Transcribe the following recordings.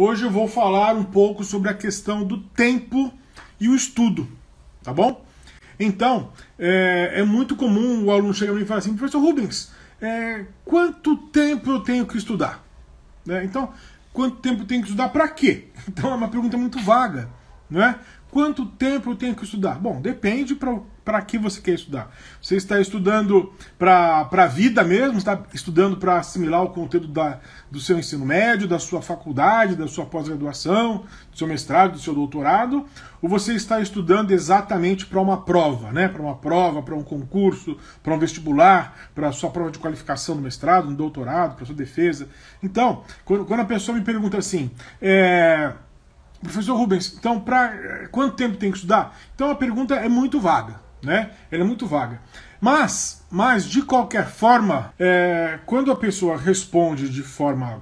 Hoje eu vou falar um pouco sobre a questão do tempo e o estudo, tá bom? Então, é, é muito comum o aluno chegar e falar assim, professor Rubens, é, quanto tempo eu tenho que estudar? Né? Então, quanto tempo eu tenho que estudar para quê? Então é uma pergunta muito vaga, não é? Quanto tempo eu tenho que estudar? Bom, depende para para que você quer estudar? Você está estudando para a vida mesmo? Está estudando para assimilar o conteúdo da, do seu ensino médio, da sua faculdade, da sua pós-graduação, do seu mestrado, do seu doutorado? Ou você está estudando exatamente para uma prova, né? Para uma prova, para um concurso, para um vestibular, para a sua prova de qualificação no mestrado, no doutorado, para sua defesa? Então, quando, quando a pessoa me pergunta assim, é... Professor Rubens, então para quanto tempo tem que estudar? Então a pergunta é muito vaga né? Ela é muito vaga. Mas, mas de qualquer forma, é, quando a pessoa responde de forma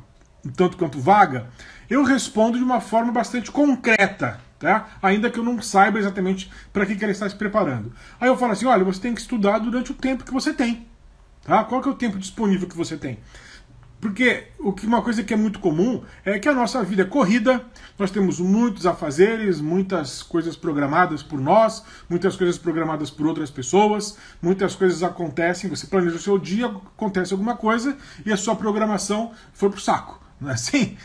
tanto quanto vaga, eu respondo de uma forma bastante concreta, tá? Ainda que eu não saiba exatamente para que, que ela está se preparando. Aí eu falo assim, olha, você tem que estudar durante o tempo que você tem, tá? Qual que é o tempo disponível que você tem? Porque o que uma coisa que é muito comum é que a nossa vida é corrida, nós temos muitos afazeres, muitas coisas programadas por nós, muitas coisas programadas por outras pessoas, muitas coisas acontecem, você planeja o seu dia, acontece alguma coisa e a sua programação foi pro saco, não é assim?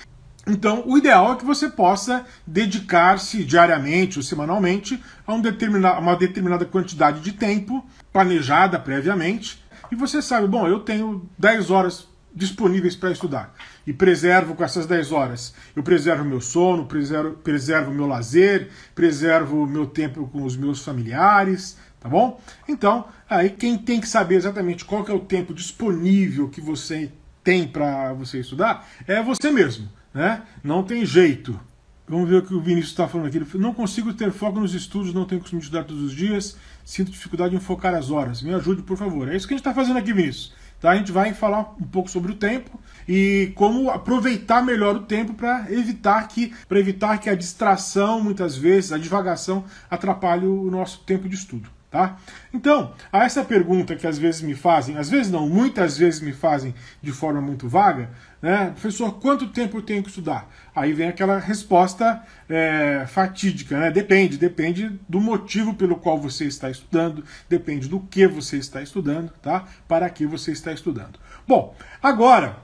Então, o ideal é que você possa dedicar-se diariamente ou semanalmente a um determinada uma determinada quantidade de tempo planejada previamente. E você sabe, bom, eu tenho 10 horas disponíveis para estudar. E preservo com essas 10 horas. Eu preservo meu sono, preservo, preservo meu lazer, preservo meu tempo com os meus familiares, tá bom? Então, aí quem tem que saber exatamente qual é o tempo disponível que você tem para você estudar é você mesmo, né? Não tem jeito. Vamos ver o que o Vinícius está falando aqui. Ele falou, não consigo ter foco nos estudos, não tenho costume de estudar todos os dias, sinto dificuldade em focar as horas. Me ajude, por favor. É isso que a gente está fazendo aqui, Vinícius. Tá? A gente vai falar um pouco sobre o tempo e como aproveitar melhor o tempo para evitar que para evitar que a distração muitas vezes, a divagação atrapalhe o nosso tempo de estudo. Tá? Então, a essa pergunta que às vezes me fazem, às vezes não, muitas vezes me fazem de forma muito vaga, né? Professor, quanto tempo eu tenho que estudar? Aí vem aquela resposta é, fatídica, né? Depende, depende do motivo pelo qual você está estudando, depende do que você está estudando, tá? Para que você está estudando. Bom, agora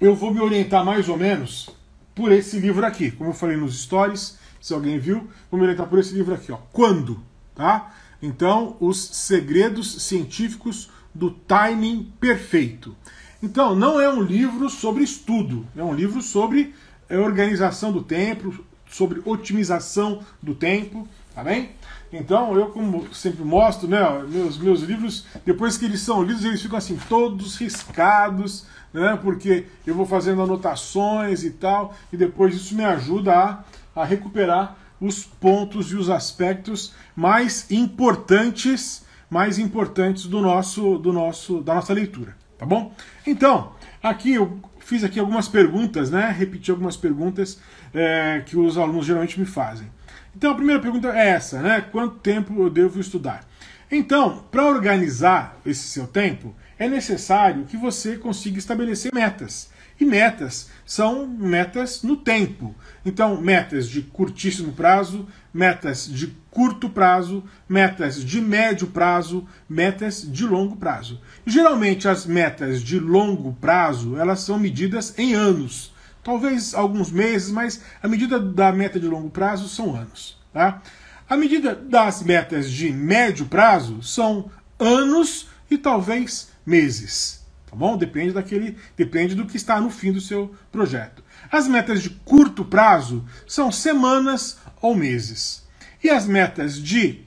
eu vou me orientar mais ou menos por esse livro aqui, como eu falei nos stories, se alguém viu, vou me orientar por esse livro aqui, ó. Quando? Tá? Então, os segredos científicos do timing perfeito. Então, não é um livro sobre estudo, é um livro sobre eh, organização do tempo, sobre otimização do tempo, tá bem? Então, eu, como sempre mostro, né, meus, meus livros, depois que eles são lidos, eles ficam assim, todos riscados, né, porque eu vou fazendo anotações e tal, e depois isso me ajuda a, a recuperar os pontos e os aspectos mais importantes, mais importantes do nosso, do nosso, da nossa leitura, tá bom? Então, aqui eu fiz aqui algumas perguntas, né? Repeti algumas perguntas é, que os alunos geralmente me fazem. Então, a primeira pergunta é essa, né? Quanto tempo eu devo estudar? Então, para organizar esse seu tempo, é necessário que você consiga estabelecer metas. E metas são metas no tempo. Então, metas de curtíssimo prazo, metas de curto prazo, metas de médio prazo, metas de longo prazo. Geralmente as metas de longo prazo, elas são medidas em anos. Talvez alguns meses, mas a medida da meta de longo prazo são anos, tá? A medida das metas de médio prazo são anos e talvez meses. Tá bom? Depende daquele, depende do que está no fim do seu projeto. As metas de curto prazo são semanas ou meses. E as metas de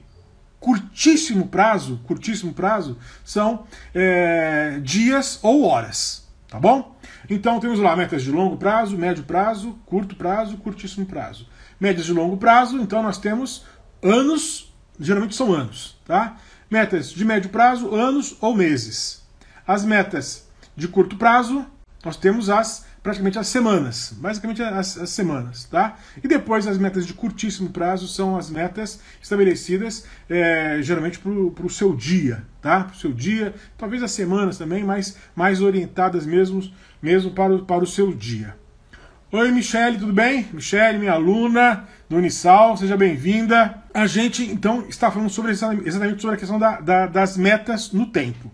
curtíssimo prazo, curtíssimo prazo, são é, dias ou horas. Tá bom? Então temos lá metas de longo prazo, médio prazo, curto prazo, curtíssimo prazo. Médias de longo prazo, então nós temos anos, geralmente são anos, tá? Metas de médio prazo, anos ou meses. As metas de curto prazo, nós temos as praticamente as semanas, basicamente as, as, semanas, tá? E depois as metas de curtíssimo prazo são as metas estabelecidas é, geralmente para o seu dia, tá? Para o seu dia, talvez as semanas também, mas mais orientadas mesmo, mesmo para, o, para o seu dia. Oi, Michele, tudo bem? Michele, minha aluna do Unisal, seja bem-vinda. A gente, então, está falando sobre exatamente sobre a questão da, da, das metas no tempo.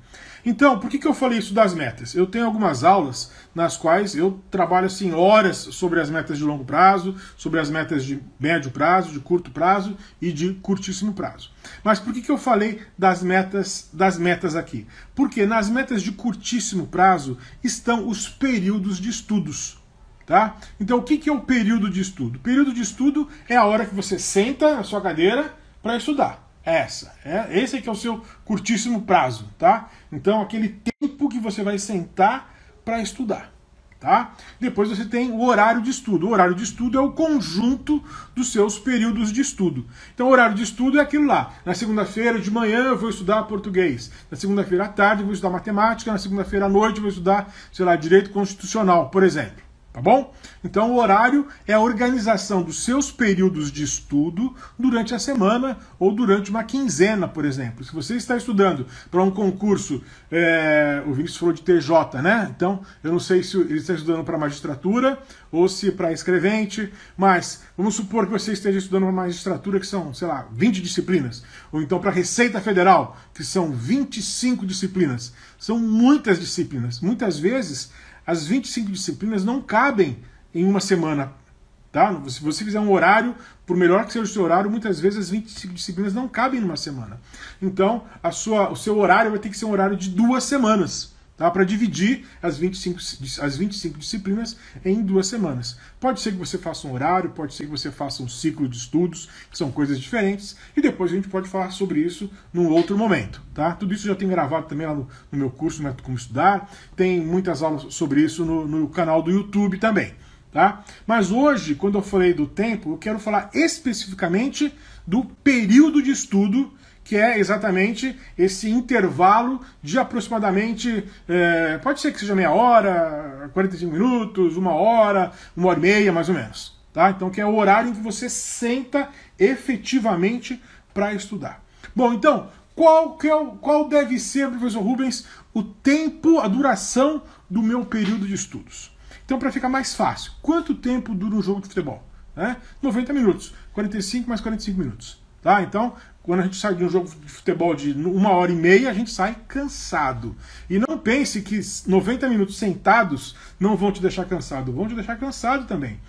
Então, por que, que eu falei isso das metas? Eu tenho algumas aulas nas quais eu trabalho assim horas sobre as metas de longo prazo, sobre as metas de médio prazo, de curto prazo e de curtíssimo prazo. Mas por que, que eu falei das metas, das metas aqui? Porque nas metas de curtíssimo prazo estão os períodos de estudos. Tá? Então, o que, que é o período de estudo? O período de estudo é a hora que você senta na sua cadeira para estudar essa. É, esse é que é o seu curtíssimo prazo, tá? Então, aquele tempo que você vai sentar para estudar, tá? Depois você tem o horário de estudo. O horário de estudo é o conjunto dos seus períodos de estudo. Então, o horário de estudo é aquilo lá. Na segunda-feira de manhã eu vou estudar português. Na segunda-feira à tarde eu vou estudar matemática. Na segunda-feira à noite eu vou estudar, sei lá, direito constitucional, por exemplo tá bom? Então, o horário é a organização dos seus períodos de estudo durante a semana ou durante uma quinzena, por exemplo. Se você está estudando para um concurso, é... o Vinícius falou de TJ, né? Então, eu não sei se ele está estudando para magistratura ou se para escrevente, mas vamos supor que você esteja estudando para magistratura, que são, sei lá, 20 disciplinas, ou então para Receita Federal, que são 25 disciplinas. São muitas disciplinas. Muitas vezes as 25 disciplinas não cabem em uma semana. Tá? Se você fizer um horário, por melhor que seja o seu horário, muitas vezes as 25 disciplinas não cabem em uma semana. Então, a sua, o seu horário vai ter que ser um horário de duas semanas. Dá tá? para dividir as 25, as 25 disciplinas em duas semanas. Pode ser que você faça um horário, pode ser que você faça um ciclo de estudos, que são coisas diferentes, e depois a gente pode falar sobre isso num outro momento. Tá? Tudo isso já tem gravado também lá no, no meu curso Método Como Estudar, tem muitas aulas sobre isso no, no canal do YouTube também. Tá? Mas hoje, quando eu falei do tempo, eu quero falar especificamente do período de estudo que é exatamente esse intervalo de aproximadamente, é, pode ser que seja meia hora, 45 minutos, uma hora, uma hora e meia, mais ou menos. Tá? Então, que é o horário em que você senta efetivamente para estudar. Bom, então, qual, que é o, qual deve ser, professor Rubens, o tempo, a duração do meu período de estudos? Então, para ficar mais fácil, quanto tempo dura um jogo de futebol? Né? 90 minutos, 45 mais 45 minutos. Tá? Então, quando a gente sai de um jogo de futebol de uma hora e meia, a gente sai cansado. E não pense que 90 minutos sentados não vão te deixar cansado, vão te deixar cansado também.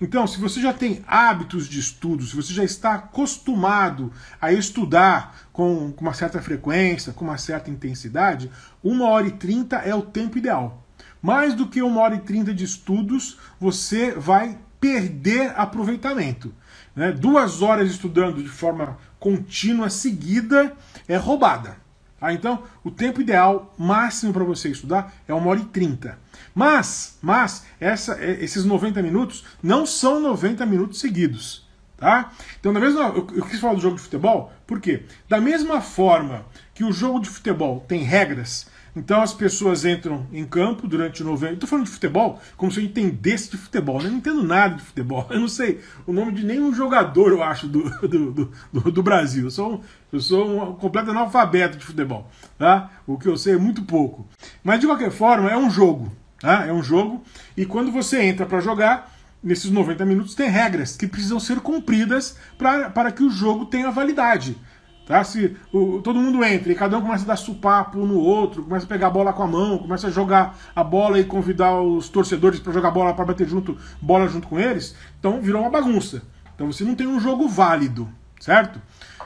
Então, se você já tem hábitos de estudo, se você já está acostumado a estudar com, com uma certa frequência, com uma certa intensidade, uma hora e trinta é o tempo ideal. Mais do que uma hora e trinta de estudos, você vai perder aproveitamento. Né? Duas horas estudando de forma contínua, seguida, é roubada. Tá? então, o tempo ideal máximo para você estudar é uma hora e trinta. Mas, mas essa, é, esses 90 minutos não são 90 minutos seguidos. Tá? Então, da mesma, eu, eu quis falar do jogo de futebol, por quê? Da mesma forma que o jogo de futebol tem regras, então as pessoas entram em campo durante o novembro. Estou falando de futebol como se eu entendesse de futebol. Eu não entendo nada de futebol. Eu não sei o nome de nenhum jogador, eu acho, do, do, do, do Brasil. Eu sou, um, eu sou um completo analfabeto de futebol. Tá? O que eu sei é muito pouco. Mas de qualquer forma, é um jogo. Tá? É um jogo. E quando você entra para jogar, nesses 90 minutos, tem regras que precisam ser cumpridas pra, para que o jogo tenha validade. Tá? Se o, todo mundo entra e cada um começa a dar supapo no outro, começa a pegar a bola com a mão, começa a jogar a bola e convidar os torcedores para jogar bola, para bater junto, bola junto com eles, então virou uma bagunça. Então você não tem um jogo válido, certo?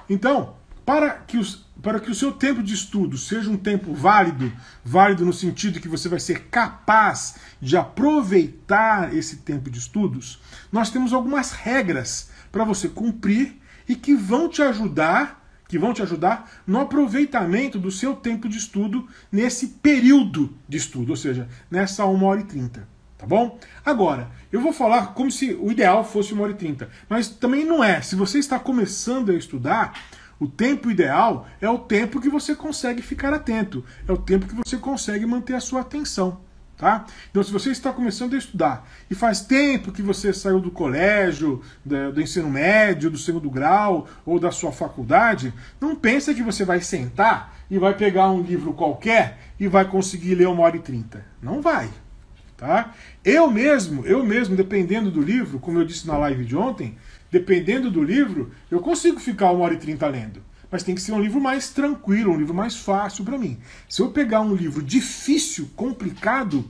Então, para que, os, para que o seu tempo de estudo seja um tempo válido, válido no sentido que você vai ser capaz de aproveitar esse tempo de estudos, nós temos algumas regras para você cumprir e que vão te ajudar que vão te ajudar no aproveitamento do seu tempo de estudo nesse período de estudo, ou seja, nessa 1 hora e 30. Tá bom? Agora, eu vou falar como se o ideal fosse 1 hora e 30, mas também não é. Se você está começando a estudar, o tempo ideal é o tempo que você consegue ficar atento, é o tempo que você consegue manter a sua atenção. Tá? Então, se você está começando a estudar e faz tempo que você saiu do colégio, do ensino médio, do segundo grau ou da sua faculdade, não pense que você vai sentar e vai pegar um livro qualquer e vai conseguir ler uma hora e trinta. Não vai. Tá? Eu mesmo, eu mesmo, dependendo do livro, como eu disse na live de ontem, dependendo do livro, eu consigo ficar uma hora e trinta lendo mas tem que ser um livro mais tranquilo, um livro mais fácil para mim. Se eu pegar um livro difícil, complicado,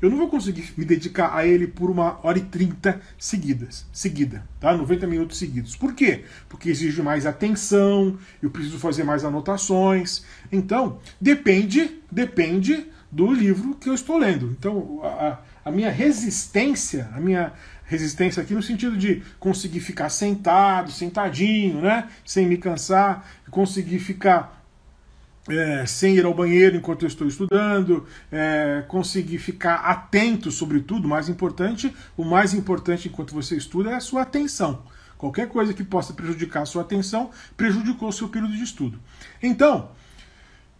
eu não vou conseguir me dedicar a ele por uma hora e trinta seguidas, seguida, tá? 90 minutos seguidos. Por quê? Porque exige mais atenção, eu preciso fazer mais anotações. Então, depende, depende do livro que eu estou lendo. Então, a, a a minha resistência, a minha resistência aqui no sentido de conseguir ficar sentado, sentadinho, né? Sem me cansar, conseguir ficar é, sem ir ao banheiro enquanto eu estou estudando, é, conseguir ficar atento, sobretudo, mais importante, o mais importante enquanto você estuda é a sua atenção. Qualquer coisa que possa prejudicar a sua atenção prejudicou o seu período de estudo. Então,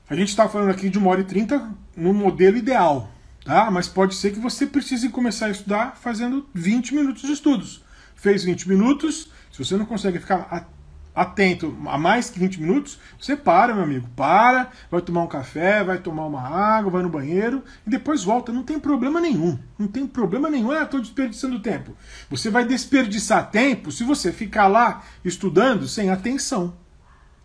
a gente está falando aqui de uma hora e trinta no modelo ideal, Tá? Mas pode ser que você precise começar a estudar fazendo 20 minutos de estudos. Fez 20 minutos, se você não consegue ficar atento a mais que 20 minutos, você para, meu amigo. Para, vai tomar um café, vai tomar uma água, vai no banheiro e depois volta. Não tem problema nenhum. Não tem problema nenhum. Ah, estou desperdiçando tempo. Você vai desperdiçar tempo se você ficar lá estudando sem atenção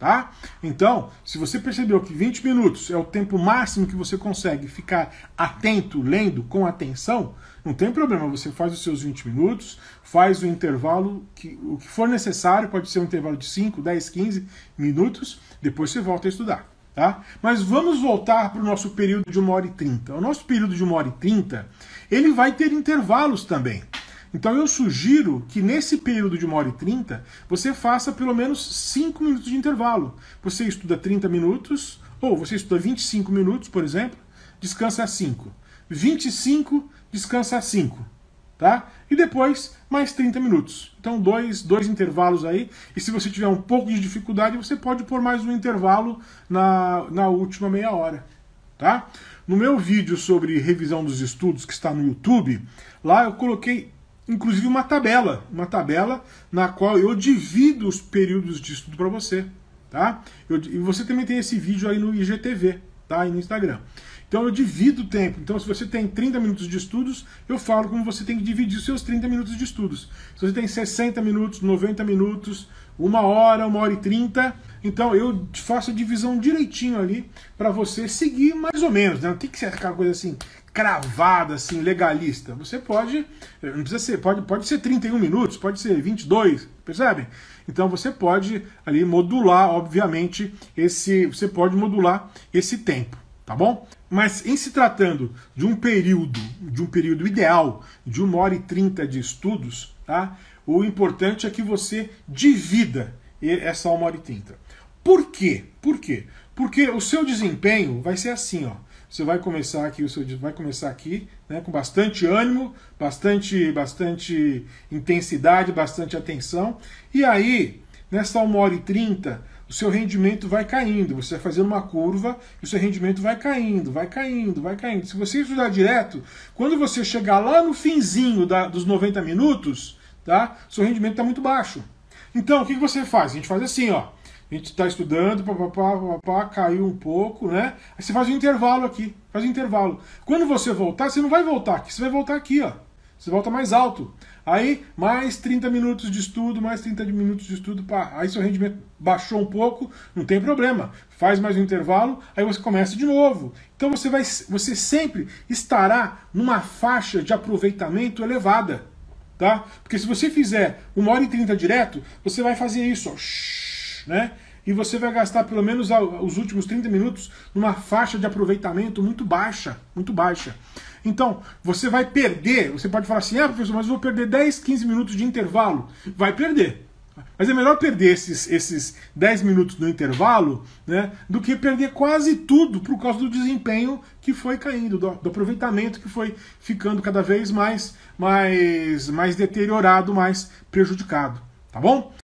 tá? Então, se você percebeu que 20 minutos é o tempo máximo que você consegue ficar atento, lendo com atenção, não tem problema, você faz os seus 20 minutos, faz o intervalo, que, o que for necessário, pode ser um intervalo de 5, 10, 15 minutos, depois você volta a estudar. Tá? Mas vamos voltar para o nosso período de 1 hora e 30. O nosso período de 1 hora e 30, ele vai ter intervalos também. Então eu sugiro que nesse período de 1 hora e 30, você faça pelo menos 5 minutos de intervalo. Você estuda 30 minutos, ou você estuda 25 minutos, por exemplo, descansa 5. 25, descansa 5. Tá? E depois mais 30 minutos. Então, dois, dois intervalos aí. E se você tiver um pouco de dificuldade, você pode pôr mais um intervalo na, na última meia hora. Tá? No meu vídeo sobre revisão dos estudos, que está no YouTube, lá eu coloquei inclusive uma tabela, uma tabela na qual eu divido os períodos de estudo para você, tá? Eu, e você também tem esse vídeo aí no IGTV, tá? E no Instagram. Então eu divido o tempo. Então se você tem 30 minutos de estudos, eu falo como você tem que dividir os seus 30 minutos de estudos. Se você tem 60 minutos, 90 minutos, uma hora, uma hora e 30, então eu faço a divisão direitinho ali para você seguir mais ou menos, né? Não tem que ser aquela coisa assim, cravada, assim, legalista. Você pode, não precisa ser, pode, pode ser 31 minutos, pode ser 22, percebem? Então você pode ali modular, obviamente, esse, você pode modular esse tempo, tá bom? Mas em se tratando de um período, de um período ideal, de uma hora e trinta de estudos, tá? O importante é que você divida essa uma hora e trinta. Por quê? Por quê? Porque o seu desempenho vai ser assim, ó. Você vai começar aqui o seu dia, vai começar aqui, né, com bastante ânimo, bastante, bastante intensidade, bastante atenção. E aí, nessa 1 hora e 30, o seu rendimento vai caindo. Você vai fazendo uma curva e o seu rendimento vai caindo, vai caindo, vai caindo. Se você estudar direto, quando você chegar lá no finzinho da, dos 90 minutos, tá? Seu rendimento está muito baixo. Então, o que, que você faz? A gente faz assim, ó a gente está estudando, papapá, papapá, caiu um pouco, né? Aí você faz um intervalo aqui, faz um intervalo. Quando você voltar, você não vai voltar aqui, você vai voltar aqui, ó. Você volta mais alto. Aí, mais 30 minutos de estudo, mais 30 minutos de estudo, pá. Aí seu rendimento baixou um pouco, não tem problema. Faz mais um intervalo, aí você começa de novo. Então você vai, você sempre estará numa faixa de aproveitamento elevada, tá? Porque se você fizer uma hora e trinta direto, você vai fazer isso, ó né? E você vai gastar pelo menos os últimos 30 minutos numa faixa de aproveitamento muito baixa, muito baixa. Então, você vai perder, você pode falar assim, ah, professor, mas eu vou perder 10, 15 minutos de intervalo. Vai perder. Mas é melhor perder esses, esses 10 minutos no intervalo né, do que perder quase tudo por causa do desempenho que foi caindo, do, do, aproveitamento que foi ficando cada vez mais, mais, mais deteriorado, mais prejudicado. Tá bom?